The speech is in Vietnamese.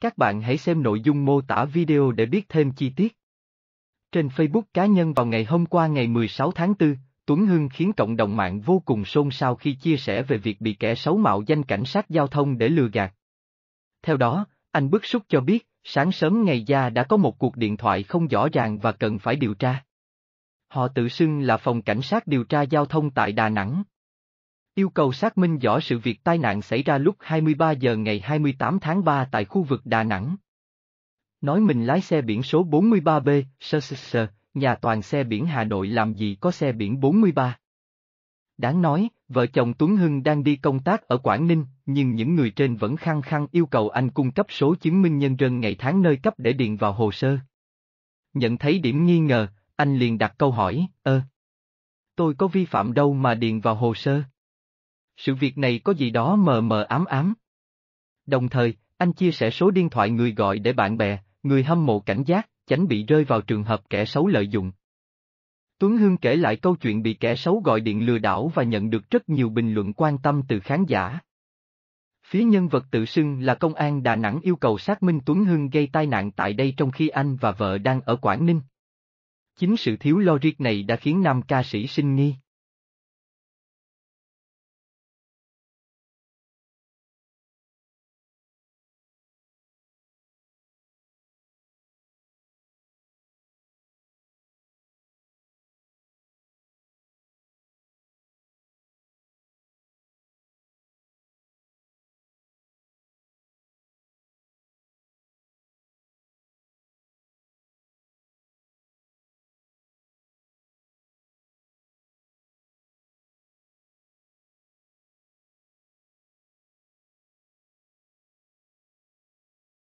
Các bạn hãy xem nội dung mô tả video để biết thêm chi tiết. Trên Facebook cá nhân vào ngày hôm qua ngày 16 tháng 4, Tuấn Hưng khiến cộng đồng mạng vô cùng xôn xao khi chia sẻ về việc bị kẻ xấu mạo danh cảnh sát giao thông để lừa gạt. Theo đó, anh bức xúc cho biết, sáng sớm ngày ra đã có một cuộc điện thoại không rõ ràng và cần phải điều tra. Họ tự xưng là phòng cảnh sát điều tra giao thông tại Đà Nẵng. Yêu cầu xác minh rõ sự việc tai nạn xảy ra lúc 23 giờ ngày 28 tháng 3 tại khu vực Đà Nẵng. Nói mình lái xe biển số 43B, sơ sơ sơ, nhà toàn xe biển Hà Nội làm gì có xe biển 43. Đáng nói, vợ chồng Tuấn Hưng đang đi công tác ở Quảng Ninh, nhưng những người trên vẫn khăng khăng yêu cầu anh cung cấp số chứng minh nhân dân ngày tháng nơi cấp để điền vào hồ sơ. Nhận thấy điểm nghi ngờ, anh liền đặt câu hỏi, ơ. tôi có vi phạm đâu mà điền vào hồ sơ? Sự việc này có gì đó mờ mờ ám ám. Đồng thời, anh chia sẻ số điện thoại người gọi để bạn bè, người hâm mộ cảnh giác, tránh bị rơi vào trường hợp kẻ xấu lợi dụng. Tuấn Hương kể lại câu chuyện bị kẻ xấu gọi điện lừa đảo và nhận được rất nhiều bình luận quan tâm từ khán giả. Phía nhân vật tự xưng là công an Đà Nẵng yêu cầu xác minh Tuấn Hưng gây tai nạn tại đây trong khi anh và vợ đang ở Quảng Ninh. Chính sự thiếu logic này đã khiến nam ca sĩ sinh nghi.